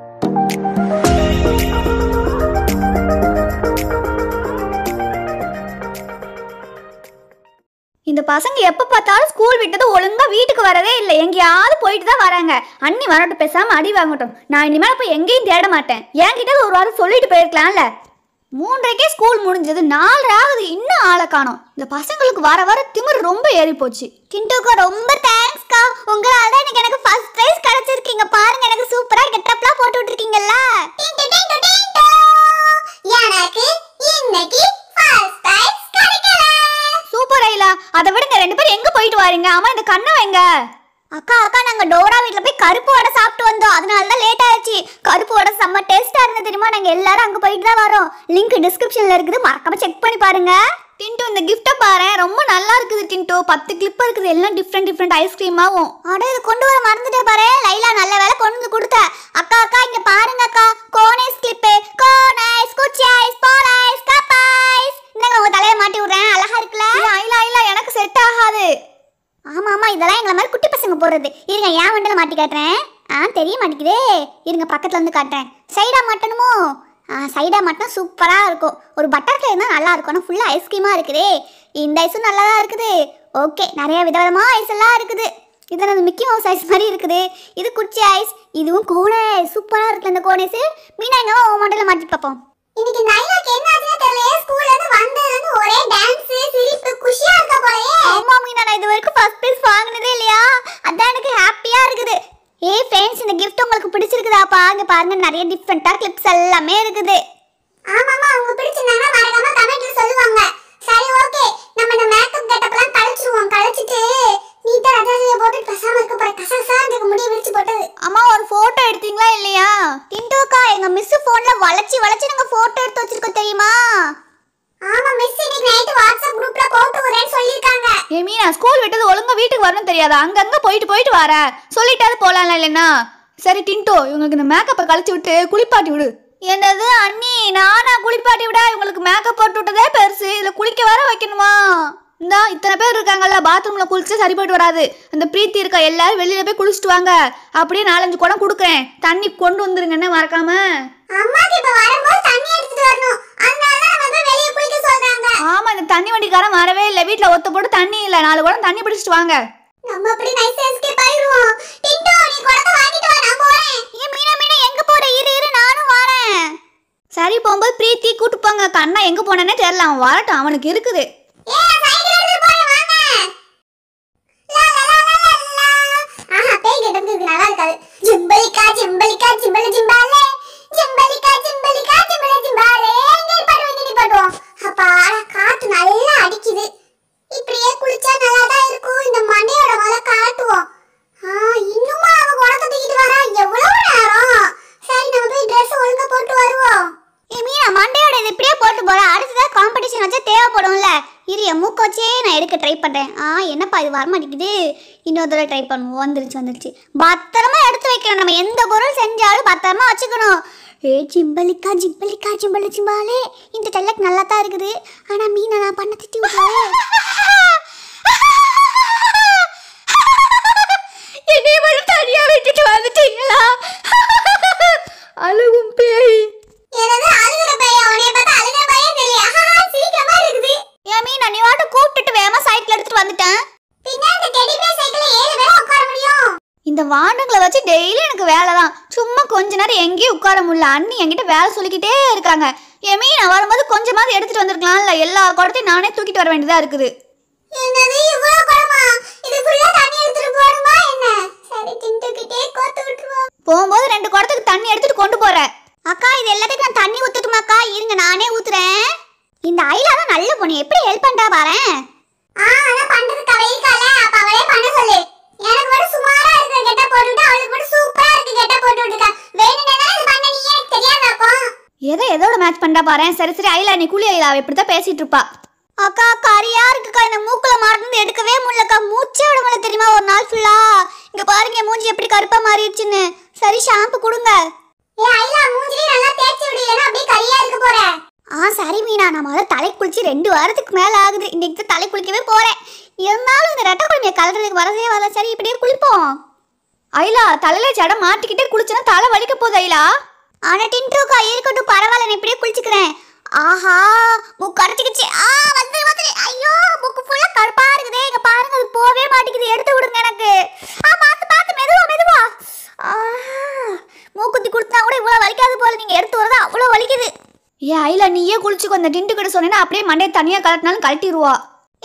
இந்த பசங்க எப்போ பார்த்தாலும் ஸ்கூல் விட்டது ஒழுங்கா வீட்டுக்கு வரவே இல்லை எங்கேயாவது போயிட்டு தான் வராங்க அண்ணி வரட்டும் பேசாமல் அடி வாங்கட்டும் நான் இனிமேல் போய் எங்கேயும் தேட மாட்டேன் என்கிட்ட ஒரு வாரம் சொல்லிட்டு போயிருக்கலாம்ல மூன்றைக்கே ஸ்கூல் முடிஞ்சது நாலரை ஆகுது இன்னும் ஆளை காணும் இந்த பசங்களுக்கு வர வர திமிர் ரொம்ப ஏறி போச்சு கிண்டோக்கா ரொம்ப தேங்க்ஸ்க்கா உங்களால தான் இன்னைக்கு எனக்கு ஃபர்ஸ்ட் ப்ரைஸ் கிடைச்சிருக்கீங்க பாருங்க எனக்கு சூப்பரா கெட்டப்லாம் போட்டு விட்டுருக்கீங்கல்ல எனக்கு இன்னைக்கு சூப்பர் ஐலா அதை விட இந்த ரெண்டு பேரும் எங்க போயிட்டு வாரீங்க ஆமா இந்த கண்ணை வைங்க அக்கா அக்கா நாங்க டோரா வீட்ல போய் கருப்பு வடை சாப்பிட்டு வந்தோம் அதனால தான் லேட் ஆயிடுச்சு கருப்பு வடை செம்ம டேஸ்டா இருந்தது தெரியுமா நாங்க எல்லாரும் அங்க போயிட்டு தான் வரோம் லிங்க் டிஸ்கிரிப்ஷன்ல இருக்குது மறக்காம செக் பண்ணி பாருங்க டின்டோ இந்த கிஃப்ட்டை பாரு ரொம்ப நல்லா இருக்குது டின்டோ பத்து கிளிப் இருக்குது எல்லாம் டிஃப்ரெண்ட் டிஃப்ரெண்ட் ஐஸ்கிரீமாவும் அட இது கொண்டு வர மறந்துட்டே பாரு லைலா நல்ல வேலை கொண்டு வந்து கொடுத்த அக்கா அக்கா இங்க பாருங்க அக்கா cone ice clip cone ice குச்சி ice ball ice cup ice இந்தாங்க உங்க தலையை மாட்டி விடுறேன் ஆமாம் ஆமாம் இதெல்லாம் எங்களை மாதிரி குட்டி பசங்க போடுறது இருங்க ஏன் வண்டியில் மாட்டி காட்டுறேன் ஆ தெரிய மாட்டேங்குதே இருங்க பக்கத்தில் வந்து காட்டுறேன் சைடாக மாட்டணுமோ சைடாக மட்டும் சூப்பராக இருக்கும் ஒரு பட்டர்ஃப்ளை இருந்தால் நல்லா இருக்கும் ஆனால் ஃபுல்லாக ஐஸ்கிரீமாக இருக்குதே இந்த ஐஸும் நல்லா தான் இருக்குது ஓகே நிறைய விதவிதமாக ஐஸ் எல்லாம் இருக்குது இது அந்த மிக்கி மவுஸ் ஐஸ் மாதிரி இருக்குது இது குச்சி ஐஸ் இதுவும் கோன் சூப்பராக இருக்குது அந்த கோன் மீனா எங்கேவா உன் மாடலில் மாட்டி பார்ப்போம் இன்னைக்கு நைனாக்கு என்ன ஆச்சுன்னு தெரியல ஸ்கூல்ல இருந்து வந்ததுல ஒரே டான்ஸ் சிரிப்பு குஷியா இருக்க ஆமா மீனா இது வரைக்கும் ஃபர்ஸ்ட் பிரைஸ் இல்லையா அதான் எனக்கு ஹாப்பியா இருக்குது ஏய் ஃப்ரெண்ட்ஸ் இந்த கிஃப்ட் உங்களுக்கு பிடிச்சிருக்குதா பாருங்க பாருங்க நிறைய டிஃபரெண்டா கிளிப்ஸ் எல்லாமே இருக்குது ஆமாமா அவங்க பிடிச்சிருந்தாங்கன்னா மறக்காம கமெண்ட்ல சொல்லுவாங்க சரி ஓகே நம்ம இந்த மேக்கப் கெட்டப்லாம் கழிச்சிருவோம் கழிச்சிட்டு நீட்டா ரஜாஜியை போட்டு பேசாம இருக்க போற கசகசா எனக்கு முடிய விரிச்சு போட்டது அம்மா ஒரு போட்டோ எடுத்தீங்களா இல்லையா டிண்டுக்கா எங்க மிஸ் போன்ல வளைச்சி வளைச்சி நாங்க போட்டோ எடுத்து வச்சிருக்கோம் தெரியுமா ஆமா மிஸ் இன்னைக்கு நைட் வாட்ஸ்அப் குரூப்ல போட்டு வரேன்னு சொல்லிருக்காங்க ஏ மீனா ஸ்கூல் விட்டது ஒழுங்கா வீட்டுக்கு வரணும் தெரியாதா அங்க போயிட்டு போயிட்டு வர சொல்லிட்டாது போலாம் இல்லன்னா சரி டிண்டோ இவங்களுக்கு இந்த மேக்கப்பை கழிச்சு விட்டு குளிப்பாட்டி விடு என்னது அண்ணி நானா குளிப்பாட்டி விட இவங்களுக்கு மேக்கப் போட்டு விட்டதே பெருசு இதுல குளிக்க வர வைக்கணுமா இந்தா இத்தனை பேர் இருக்காங்கல்ல பாத்ரூமில் குளிச்சு போயிட்டு வராது அந்த பிரீத்தி இருக்க எல்லாரும் வெளியில் போய் குளிச்சுட்டு வாங்க அப்படியே நாலஞ்சு குடம் கொடுக்குறேன் தண்ணி கொண்டு என்ன மறக்காம அம்மாக்கு இப்போ வரும்போது தண்ணி எடுத்துட்டு வரணும் அதனால வண்டிக்காரன் வரவே இல்ல வீட்ல ஒத்து போட்டு தண்ணி இல்ல நாலு குடம் தண்ணி பிடிச்சிட்டு வாங்க நம்ம அப்படி நைஸ் எஸ்கேப் ஆயிருவோம் டிண்டோ நீ குடத்தை வாங்கிட்டு வா நான் போறேன் ஏ மீனா மீனா எங்க போற இரு இரு நானும் வரேன் சரி போகும்போது பிரீத்தி கூட்டு போங்க கண்ணா எங்க போனானே தெரியல அவன் வரட்டும் அவனுக்கு இருக்குது நல்லா இருக்காது ஜிம்பலிக்கா ஜிம்பலிக்கா ஜிம்பல ஜிம்பால ட்ரை பண்ணுறேன் ஆ என்னப்பா இது வரமாட்டேங்குது இன்னொரு தடவை ட்ரை பண்ணுவோம் வந்துருச்சு வந்துருச்சு பத்திரமா எடுத்து வைக்கணும் நம்ம எந்த பொருள் செஞ்சாலும் பத்திரமா வச்சுக்கணும் ஏ ஜிம்பலிக்கா ஜிம்பலிக்கா ஜிம்பலி சிம்பாலே இந்த டெல்லக் நல்லா தான் இருக்குது ஆனால் மீனை நான் பண்ண திட்டி விட்டேன் என்னைய மட்டும் தனியாக விட்டுட்டு வந்துட்டீங்களா அண்ணி என்கிட்ட வேலை சொல்லிக்கிட்டே இருக்காங்க என் மீன் வரும்போது கொஞ்சமாவது எடுத்துட்டு வந்திருக்கலாம்ல எல்லா குடத்தையும் நானே தூக்கிட்டு வர வேண்டியதா இருக்குது போகும்போது ரெண்டு குடத்துக்கு தண்ணி எடுத்துட்டு கொண்டு போறேன் அக்கா இது எல்லாத்துக்கும் நான் தண்ணி ஊத்துட்டுமாக்கா இருங்க நானே ஊத்துறேன் இந்த ஐலா தான் நல்ல பொண்ணு எப்படி ஹெல்ப் பண்ணிட்டா பாரு ஆ அத பண்றது கவையில அப்ப அவளே பண்ண சொல்லு எனக்கு மட்டும் சுமாரா கெட்ட போட்டுட்டு அவளுக்கு மட்டும் சூப்பரா இருக்கு கெட்ட போட்டுட்டு இருக்கா வேணும்னா இது பண்ண நீ எனக்கு தெரியாதாப்பா எதை எதோட மேட்ச் பண்ணா பாரு சரி சரி ஐலா நீ குளி ஐலா இப்படி தான் பேசிட்டு இருப்பா அக்கா கரியா இருக்குக்கா இந்த மூக்குல மாட்டினது எடுக்கவே முடியலக்கா மூச்சே விட முடியல தெரியுமா ஒரு நாள் ஃபுல்லா இங்க பாருங்க மூஞ்சி எப்படி கருப்பா மாறிடுச்சுன்னு சரி ஷாம்பு கொடுங்க ஏ ஐலா மூஞ்சிலே நல்லா தேய்ச்சி விடு இல்லனா அப்படியே கரியா இருக்க போற ஆ சரி மீனா நான் முதல்ல தலை குளிச்சு ரெண்டு வாரத்துக்கு மேலே ஆகுது இன்னைக்கு தான் தலை குளிக்கவே போகிறேன் இருந்தாலும் இந்த ரெட்டை குழந்தைய கலர்றதுக்கு வரதே வரல சரி இப்படியே குளிப்போம் ஐலா தலையில ஜடம் மாட்டிக்கிட்டே குளிச்சனா தலை வலிக்க போகுது ஐலா ஆனா டின்ட்ரோக்கா இருக்கட்டும் பரவாயில்ல நான் இப்படியே குளிச்சுக்கிறேன் ஆஹா புக் அடைச்சிக்கிச்சு ஆ வந்து வந்து ஐயோ புக் ஃபுல்லா கருப்பா இருக்குதே இங்க பாருங்க அது போவே மாட்டேங்குது எடுத்து விடுங்க எனக்கு ஆ பாத்து பாத்து மெதுவா மெதுவா மூக்குத்தி குடுத்தா கூட இவ்வளவு வலிக்காது போல நீங்க எடுத்து வரது அவ்வளவு வலிக்குது ஏ ஐலா நீயே குளிச்சுக்கோ அந்த டின்ட்டு கிட்ட சொன்னேன்னா அப்படியே மண்டையை தனியா கலட்டினாலும் கழட்டிடுவா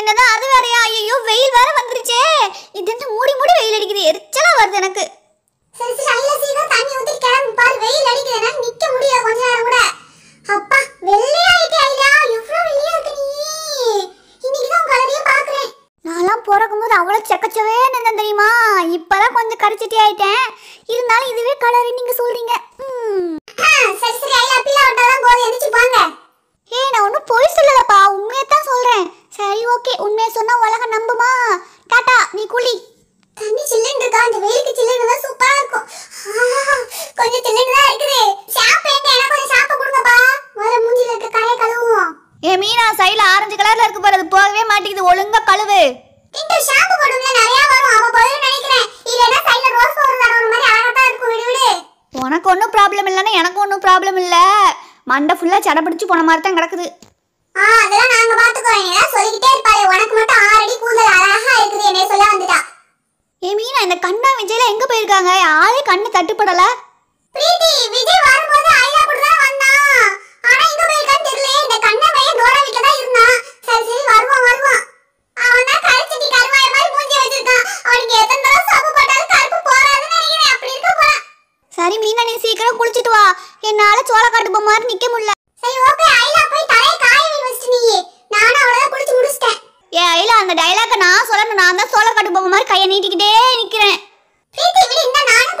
என்னதான் அது வேறையா ஐயோ வெயில் வேற வந்து வந்துருச்சே இது என்ன மூடி மூடி வெயில் அடிக்குது எரிச்சலா வருது எனக்கு சரி சரி சீக்கிரம் தண்ணி ஊத்தி கிளம்பு வெயில் அடிக்குது என்னால நிக்க முடியல கொஞ்ச கூட அப்பா வெள்ளையாயிட்டே இன்னைக்கு தான் கலரையே அவ்வளவு செக்கச்சவே நின்றேன் தெரியுமா இப்பதான் கொஞ்சம் கடிச்சிட்டே ஆயிட்டேன் மைனா சைல ஆரஞ்சு கலர்ல இருக்கு பாரு அது போகவே மாட்டேங்குது ஒழுங்கா கழுவு இந்த ஷாம்பு போடும்ல நிறைய வரும் அவ போய் நினைக்கிறேன் இல்லனா சைல ரோஸ் வரும் ஒரு மாதிரி அழகா தான் விடு விடு உனக்கு ஒண்ணும் ப்ராப்ளம் இல்லனா எனக்கு ஒண்ணும் ப்ராப்ளம் இல்ல மண்டை ஃபுல்லா சட பிடிச்சு போன மாதிரி தான் கிடக்குது ஆ அதெல்லாம் நாங்க நீ எல்லாம் சொல்லிட்டே இருப்பாய் உனக்கு மட்டும் ஆறடி கூந்தல் அழகா இருக்குது என்ன சொல்ல வந்துட்டா ஏ மீனா இந்த கண்ணா விஜய்ல எங்க போயிருக்காங்க ஆளே கண்ணு தட்டுப்படல பிரீத்தி விஜய் சரி மீனா சீக்கிரம் குளிச்சிட்டு வா என்னால சோள காட்டு போக மாதிரி நிக்க முடியல சரி ஓகே ஐலா போய் தலைய காய வச்சிட்டு நீ நானும் அவ்வளவு குளிச்சு முடிச்சிட்டேன் ஏ ஐலா அந்த டயலாக நான் சொல்லணும் நான் தான் சோள காட்டு போக மாதிரி கையை நீட்டிக்கிட்டே நிக்கிறேன் பிரீத்தி விடு இந்த நானும்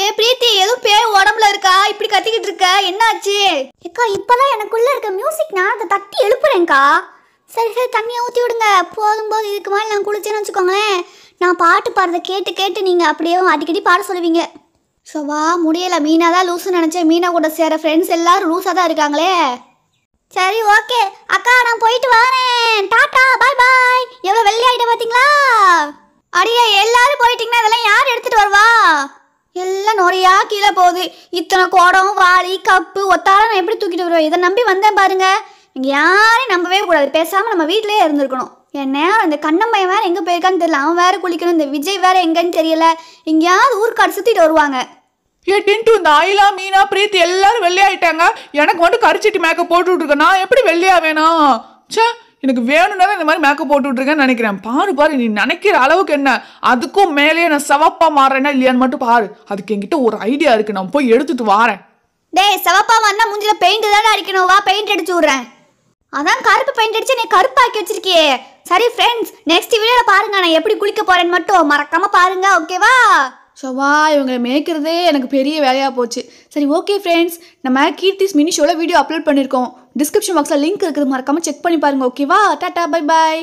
ஏ பிரீத்தி எதுவும் பேய் உடம்புல இருக்கா இப்படி கத்திக்கிட்டு இருக்க என்னாச்சு அக்கா இப்பதான் எனக்குள்ள இருக்க மியூசிக் நான் அதை தட்டி எழுப்புறேன்க்கா சரி சரி தண்ணியை ஊற்றி விடுங்க போதும் போது இதுக்கு மாதிரி நான் குளிச்சேன்னு வச்சுக்கோங்களேன் நான் பாட்டு பாடுறதை கேட்டு கேட்டு நீங்கள் அப்படியே அடிக்கடி பாட சொல்லுவீங்க ஸோ வா முடியலை மீனா தான் லூஸுன்னு நினச்சேன் மீனா கூட சேர ஃப்ரெண்ட்ஸ் எல்லாரும் லூஸாக தான் இருக்காங்களே சரி ஓகே அக்கா நான் போயிட்டு வரேன் டாட்டா பாய் பாய் எவ்வளோ வெள்ளையாயிட்ட பார்த்தீங்களா அடியே எல்லாரும் போயிட்டீங்கன்னா அதெல்லாம் யார் எடுத்துட்டு வருவா எல்லாம் நுறையா கீழே போகுது இத்தனை குடம் வாளி கப்பு ஒத்தால நான் எப்படி தூக்கிட்டு வருவேன் இதை நம்பி வந்தேன் பாருங்க இங்கே யாரையும் நம்பவே கூடாது பேசாமல் நம்ம வீட்டிலேயே இருந்திருக்கணும் என் நேரம் இந்த கண்ணம்பையன் வேறு எங்கே போயிருக்கான்னு தெரியல அவன் வேறு குளிக்கணும் இந்த விஜய் வேறு எங்கேன்னு தெரியல எங்கேயாவது ஊருக்காடு சுற்றிட்டு வருவாங்க ஏ டின்ட்டு இந்த ஆயிலா மீனா பிரீத்தி எல்லாரும் வெள்ளையாயிட்டாங்க எனக்கு வந்து கரிச்சிட்டு மேக்கப் போட்டு நான் எப்படி வெள்ளையா வேணும் சே எனக்கு வேணும்னா இந்த மாதிரி மேக்கப் போட்டு விட்ருக்கேன்னு நினைக்கிறேன் பாரு பாரு நீ நினைக்கிற அளவுக்கு என்ன அதுக்கும் மேலே நான் சவப்பாக மாறுறேன்னா இல்லையான்னு மட்டும் பாரு அதுக்கு என்கிட்ட ஒரு ஐடியா இருக்கு நான் போய் எடுத்துட்டு வாரேன் டேய் சவப்பா வந்தா முஞ்சில பெயிண்ட் தானே அடிக்கணும் வா பெயிண்ட் அடிச்சு விடுறேன் அதான் கருப்பு பெயிண்ட் அடிச்சு நீ கருப்பாக்கி வச்சிருக்கியே சரி ஃப்ரெண்ட்ஸ் நெக்ஸ்ட் வீடியோவில் பாருங்க நான் எப்படி குளிக்க போறேன்னு மட்டும் மறக்காம பாருங்க ஓகேவா ஷோவா இவங்களை மேய்க்கிறதே எனக்கு பெரிய வேலையாக போச்சு சரி ஓகே ஃப்ரெண்ட்ஸ் நம்ம கீர்த்திஸ் மினி ஷோவில் வீடியோ அப்லோட் பண்ணியிருக்கோம் டிஸ்கிரிப்ஷன் பாக்ஸில் லிங்க் இருக்குது மறக்காமல் செக் பண்ணி பாருங்கள் ஓகேவா டாட்டா பை பாய்